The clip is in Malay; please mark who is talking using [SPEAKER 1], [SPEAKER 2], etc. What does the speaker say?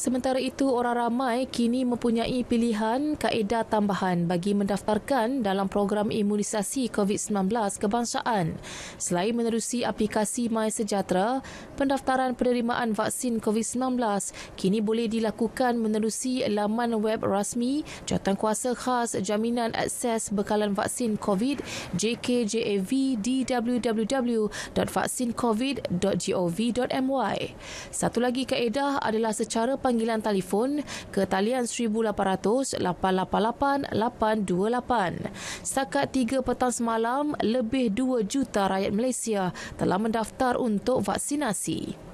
[SPEAKER 1] Sementara itu, orang ramai kini mempunyai pilihan kaedah tambahan bagi mendaftarkan dalam program imunisasi COVID-19 kebangsaan. Selain menerusi aplikasi MySejahtera, pendaftaran penerimaan vaksin COVID-19 kini boleh dilakukan menerusi laman web rasmi jawatankuasa khas jaminan akses bekalan vaksin COVID JKJAV di www.vaksincovid.gov.my. Satu lagi kaedah adalah secara panggilan telefon ke talian 1800-888-828. Setakat 3 petang semalam, lebih dua juta rakyat Malaysia telah mendaftar untuk vaksinasi.